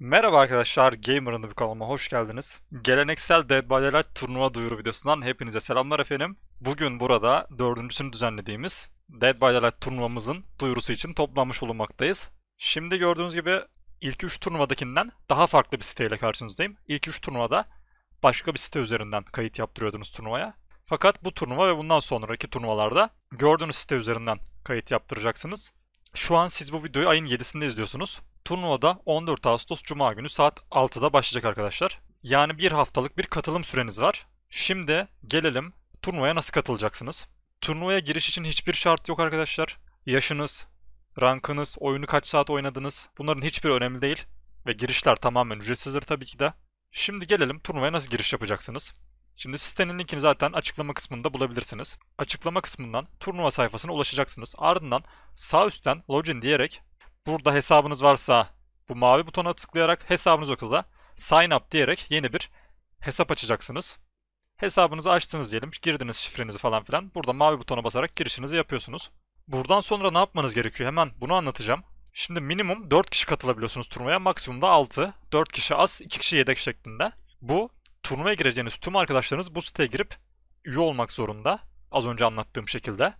Merhaba arkadaşlar, Gamer'ın bir kanalıma hoş geldiniz. Geleneksel Dead by Daylight turnuva duyuru videosundan hepinize selamlar efendim. Bugün burada dördüncüsünü düzenlediğimiz Dead by Daylight turnuvamızın duyurusu için toplanmış olmaktayız. Şimdi gördüğünüz gibi ilk 3 turnuvadakinden daha farklı bir siteyle karşınızdayım. İlk 3 turnuvada başka bir site üzerinden kayıt yaptırıyordunuz turnuvaya. Fakat bu turnuva ve bundan sonraki turnuvalarda gördüğünüz site üzerinden kayıt yaptıracaksınız. Şu an siz bu videoyu ayın 7'sinde izliyorsunuz. Turnuvada 14 Ağustos Cuma günü saat 6'da başlayacak arkadaşlar. Yani bir haftalık bir katılım süreniz var. Şimdi gelelim turnuvaya nasıl katılacaksınız? Turnuvaya giriş için hiçbir şart yok arkadaşlar. Yaşınız, rankınız, oyunu kaç saat oynadınız bunların hiçbir önemli değil. Ve girişler tamamen ücretsizdir tabii ki de. Şimdi gelelim turnuvaya nasıl giriş yapacaksınız? Şimdi sitenin linkini zaten açıklama kısmında bulabilirsiniz. Açıklama kısmından turnuva sayfasına ulaşacaksınız. Ardından sağ üstten login diyerek Burada hesabınız varsa bu mavi butona tıklayarak hesabınız okulda sign up diyerek yeni bir hesap açacaksınız. Hesabınızı açtınız diyelim. Girdiniz şifrenizi falan filan. Burada mavi butona basarak girişinizi yapıyorsunuz. Buradan sonra ne yapmanız gerekiyor? Hemen bunu anlatacağım. Şimdi minimum 4 kişi katılabiliyorsunuz turnuvaya. Maksimum da 6. 4 kişi az, 2 kişi yedek şeklinde. Bu turnuvaya gireceğiniz tüm arkadaşlarınız bu siteye girip üye olmak zorunda. Az önce anlattığım şekilde.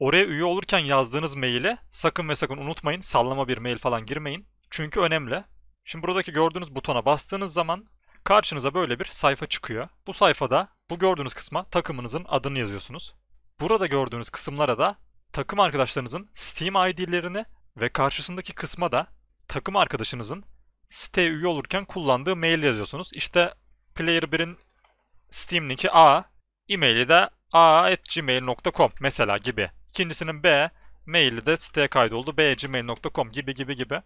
Oraya üye olurken yazdığınız maili sakın ve sakın unutmayın. Sallama bir mail falan girmeyin. Çünkü önemli. Şimdi buradaki gördüğünüz butona bastığınız zaman karşınıza böyle bir sayfa çıkıyor. Bu sayfada bu gördüğünüz kısma takımınızın adını yazıyorsunuz. Burada gördüğünüz kısımlara da takım arkadaşlarınızın Steam ID'lerini ve karşısındaki kısma da takım arkadaşınızın site üye olurken kullandığı mail yazıyorsunuz. İşte Player 1'in Steam linki A, e-maili de a.gmail.com mesela gibi İkincisinin B maili de siteye kaydoldu. bgmail.com gibi gibi gibi.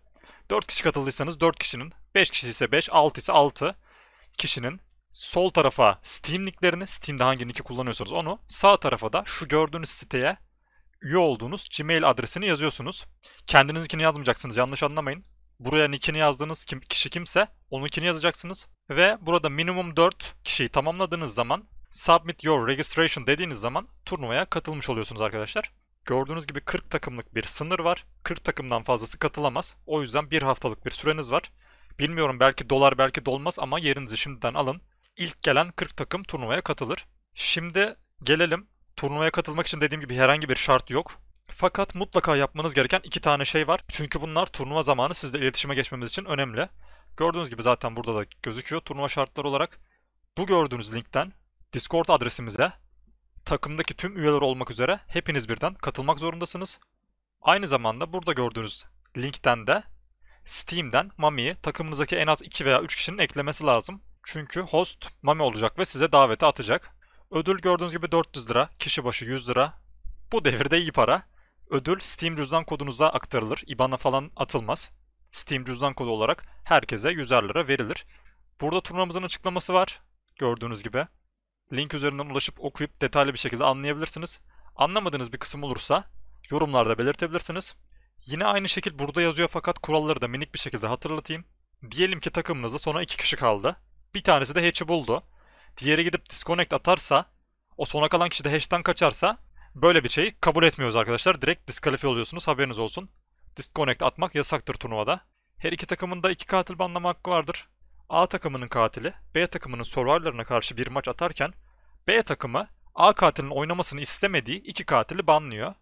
4 kişi katıldıysanız 4 kişinin, 5 kişi ise 5, 6 ise 6 kişinin sol tarafa Steam linklerini, Steam'de hangi linki kullanıyorsanız onu, sağ tarafa da şu gördüğünüz siteye üye olduğunuz Gmail adresini yazıyorsunuz. Kendinizinkini yazmayacaksınız yanlış anlamayın. Buraya nickini yazdığınız kim, kişi kimse onunkini yazacaksınız. Ve burada minimum 4 kişiyi tamamladığınız zaman Submit Your Registration dediğiniz zaman turnuvaya katılmış oluyorsunuz arkadaşlar. Gördüğünüz gibi 40 takımlık bir sınır var. 40 takımdan fazlası katılamaz. O yüzden bir haftalık bir süreniz var. Bilmiyorum belki dolar belki dolmaz ama yerinizi şimdiden alın. İlk gelen 40 takım turnuvaya katılır. Şimdi gelelim. Turnuvaya katılmak için dediğim gibi herhangi bir şart yok. Fakat mutlaka yapmanız gereken iki tane şey var. Çünkü bunlar turnuva zamanı sizle iletişime geçmemiz için önemli. Gördüğünüz gibi zaten burada da gözüküyor turnuva şartları olarak. Bu gördüğünüz linkten Discord adresimize takımdaki tüm üyeler olmak üzere hepiniz birden katılmak zorundasınız. Aynı zamanda burada gördüğünüz linkten de Steam'den Mami'yi takımınızdaki en az 2 veya 3 kişinin eklemesi lazım. Çünkü host Mami olacak ve size daveti atacak. Ödül gördüğünüz gibi 400 lira, kişi başı 100 lira. Bu devirde iyi para. Ödül Steam cüzdan kodunuza aktarılır. IBAN'a falan atılmaz. Steam cüzdan kodu olarak herkese 100 lira verilir. Burada turnamızın açıklaması var. Gördüğünüz gibi link üzerinden ulaşıp okuyup detaylı bir şekilde anlayabilirsiniz. Anlamadığınız bir kısım olursa yorumlarda belirtebilirsiniz. Yine aynı şekil burada yazıyor fakat kuralları da minik bir şekilde hatırlatayım. Diyelim ki takımınızda sonra iki kişi kaldı. Bir tanesi de hatch'i buldu. Diğeri gidip disconnect atarsa, o sona kalan kişi de hatch'ten kaçarsa böyle bir şeyi kabul etmiyoruz arkadaşlar. Direkt diskalifiye oluyorsunuz haberiniz olsun. Disconnect atmak yasaktır turnuvada. Her iki takımın da iki katil banlama hakkı vardır. A takımının katili B takımının survivorlarına karşı bir maç atarken B takımı A katilinin oynamasını istemediği iki katili banlıyor.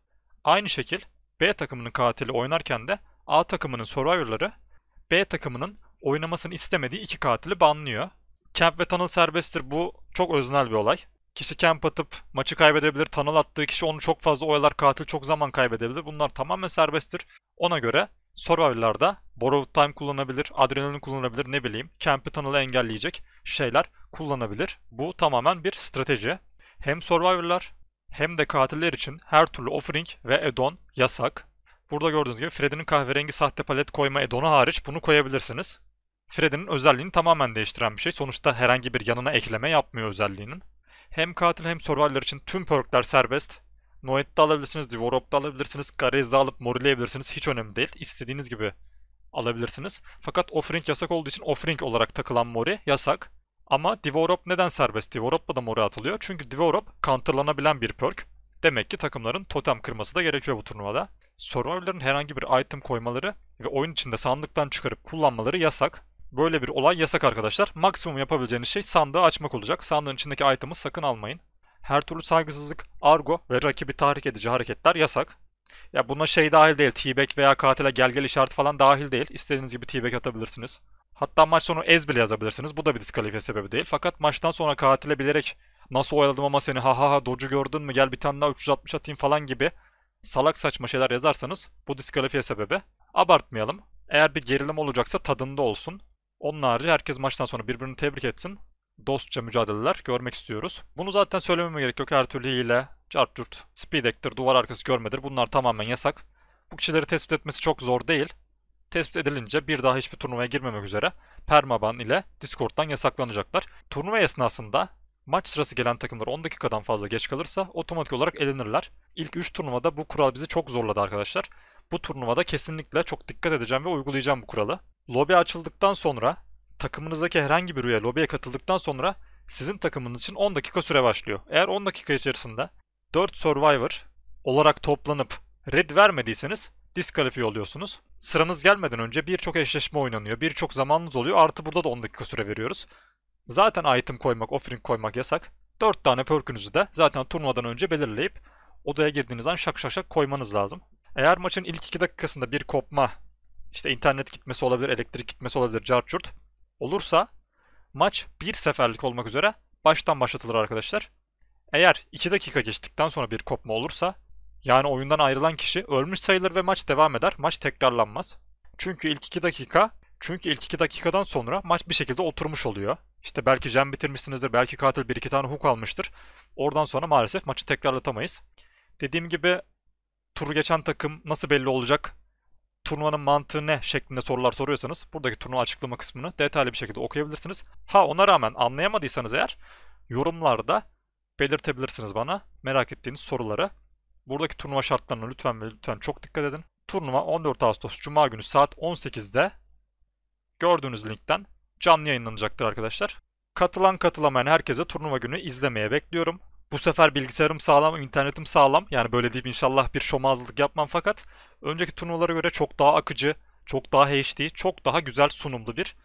Aynı şekil B takımının katili oynarken de A takımının survivorları B takımının oynamasını istemediği iki katili banlıyor. Camp ve tunnel serbesttir bu çok öznel bir olay. Kişi camp atıp maçı kaybedebilir, tunnel attığı kişi onu çok fazla oyalar, katil çok zaman kaybedebilir. Bunlar tamamen serbesttir. Ona göre survivorlarda borrowed time kullanabilir, adrenalin kullanabilir ne bileyim. Camp'i tunnel'ı engelleyecek şeyler kullanabilir. Bu tamamen bir strateji. Hem survivor'lar hem de katiller için her türlü offering ve add yasak. Burada gördüğünüz gibi Freddy'nin kahverengi sahte palet koyma add hariç bunu koyabilirsiniz. Freddy'nin özelliğini tamamen değiştiren bir şey. Sonuçta herhangi bir yanına ekleme yapmıyor özelliğinin. Hem katil hem survivor'lar için tüm perkler serbest. Noet'te alabilirsiniz, Divorok'ta alabilirsiniz, Garez'de alıp morileyebilirsiniz. Hiç önemli değil. İstediğiniz gibi alabilirsiniz. Fakat offering yasak olduğu için offering olarak takılan mori yasak. Ama Divorop neden serbest? Divorop'la da mora atılıyor. Çünkü Divorop counterlanabilen bir perk. Demek ki takımların totem kırması da gerekiyor bu turnuvada. Survivor'ların herhangi bir item koymaları ve oyun içinde sandıktan çıkarıp kullanmaları yasak. Böyle bir olay yasak arkadaşlar. Maksimum yapabileceğiniz şey sandığı açmak olacak. Sandığın içindeki item'ı sakın almayın. Her türlü saygısızlık, argo ve rakibi tahrik edici hareketler yasak. Ya buna şey dahil değil. T-back veya katile gel gel işareti falan dahil değil. İstediğiniz gibi T-back atabilirsiniz. Hatta maç sonu ez bile yazabilirsiniz. Bu da bir diskalifiye sebebi değil. Fakat maçtan sonra katile bilerek nasıl oyaladım ama seni ha ha ha docu gördün mü gel bir tane daha 360 atayım falan gibi salak saçma şeyler yazarsanız bu diskalifiye sebebi. Abartmayalım. Eğer bir gerilim olacaksa tadında olsun. Onun harici herkes maçtan sonra birbirini tebrik etsin. Dostça mücadeleler görmek istiyoruz. Bunu zaten söylememe gerek yok. Her türlü hile, cart speed actor, duvar arkası görmedir. Bunlar tamamen yasak. Bu kişileri tespit etmesi çok zor değil tespit edilince bir daha hiçbir turnuvaya girmemek üzere permaban ile Discord'dan yasaklanacaklar. Turnuva esnasında maç sırası gelen takımlar 10 dakikadan fazla geç kalırsa otomatik olarak elenirler. İlk 3 turnuvada bu kural bizi çok zorladı arkadaşlar. Bu turnuvada kesinlikle çok dikkat edeceğim ve uygulayacağım bu kuralı. Lobi açıldıktan sonra takımınızdaki herhangi bir üye lobiye katıldıktan sonra sizin takımınız için 10 dakika süre başlıyor. Eğer 10 dakika içerisinde 4 Survivor olarak toplanıp red vermediyseniz diskalifiye oluyorsunuz. Sıranız gelmeden önce birçok eşleşme oynanıyor. Birçok zamanınız oluyor. Artı burada da 10 dakika süre veriyoruz. Zaten item koymak, offering koymak yasak. 4 tane perkünüzü de zaten turnuvadan önce belirleyip odaya girdiğiniz an şak şak şak koymanız lazım. Eğer maçın ilk 2 dakikasında bir kopma, işte internet gitmesi olabilir, elektrik gitmesi olabilir, carçurt olursa maç bir seferlik olmak üzere baştan başlatılır arkadaşlar. Eğer 2 dakika geçtikten sonra bir kopma olursa yani oyundan ayrılan kişi ölmüş sayılır ve maç devam eder. Maç tekrarlanmaz. Çünkü ilk 2 dakika çünkü ilk 2 dakikadan sonra maç bir şekilde oturmuş oluyor. İşte belki cem bitirmişsinizdir, belki katil 1-2 tane hook almıştır. Oradan sonra maalesef maçı tekrarlatamayız. Dediğim gibi tur geçen takım nasıl belli olacak? Turnuvanın mantığı ne şeklinde sorular soruyorsanız buradaki turnuva açıklama kısmını detaylı bir şekilde okuyabilirsiniz. Ha ona rağmen anlayamadıysanız eğer yorumlarda belirtebilirsiniz bana merak ettiğiniz soruları. Buradaki turnuva şartlarına lütfen ve lütfen çok dikkat edin. Turnuva 14 Ağustos Cuma günü saat 18'de gördüğünüz linkten canlı yayınlanacaktır arkadaşlar. Katılan katılamayan herkese turnuva günü izlemeye bekliyorum. Bu sefer bilgisayarım sağlam, internetim sağlam. Yani böyle deyip inşallah bir şomazlık yapmam fakat önceki turnuvalara göre çok daha akıcı, çok daha HD, çok daha güzel sunumlu bir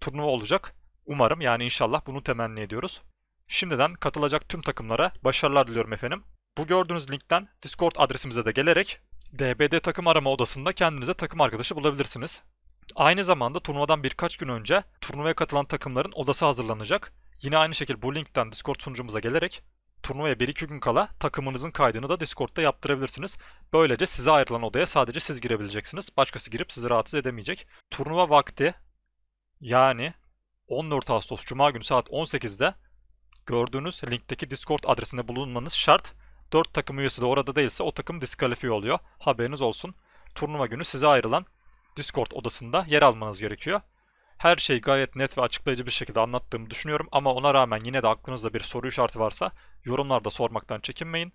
turnuva olacak. Umarım yani inşallah bunu temenni ediyoruz. Şimdiden katılacak tüm takımlara başarılar diliyorum efendim. Bu gördüğünüz linkten Discord adresimize de gelerek DBD takım arama odasında kendinize takım arkadaşı bulabilirsiniz. Aynı zamanda turnuvadan birkaç gün önce turnuvaya katılan takımların odası hazırlanacak. Yine aynı şekilde bu linkten Discord sunucumuza gelerek turnuvaya 1-2 gün kala takımınızın kaydını da Discord'da yaptırabilirsiniz. Böylece size ayrılan odaya sadece siz girebileceksiniz. Başkası girip sizi rahatsız edemeyecek. Turnuva vakti yani 14 Ağustos Cuma günü saat 18'de gördüğünüz linkteki Discord adresinde bulunmanız şart. 4 takım üyesi de orada değilse o takım diskalifiye oluyor. Haberiniz olsun. Turnuva günü size ayrılan Discord odasında yer almanız gerekiyor. Her şey gayet net ve açıklayıcı bir şekilde anlattığımı düşünüyorum ama ona rağmen yine de aklınızda bir soru işareti varsa yorumlarda sormaktan çekinmeyin.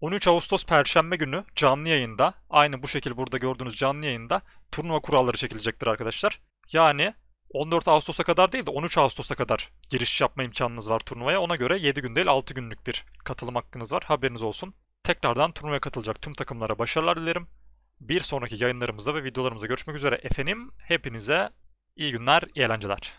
13 Ağustos Perşembe günü canlı yayında, aynı bu şekilde burada gördüğünüz canlı yayında turnuva kuralları çekilecektir arkadaşlar. Yani 14 Ağustos'a kadar değil de 13 Ağustos'a kadar giriş yapma imkanınız var turnuvaya. Ona göre 7 gün değil 6 günlük bir katılım hakkınız var. Haberiniz olsun. Tekrardan turnuvaya katılacak tüm takımlara başarılar dilerim. Bir sonraki yayınlarımızda ve videolarımızda görüşmek üzere efendim. Hepinize iyi günler, iyi eğlenceler.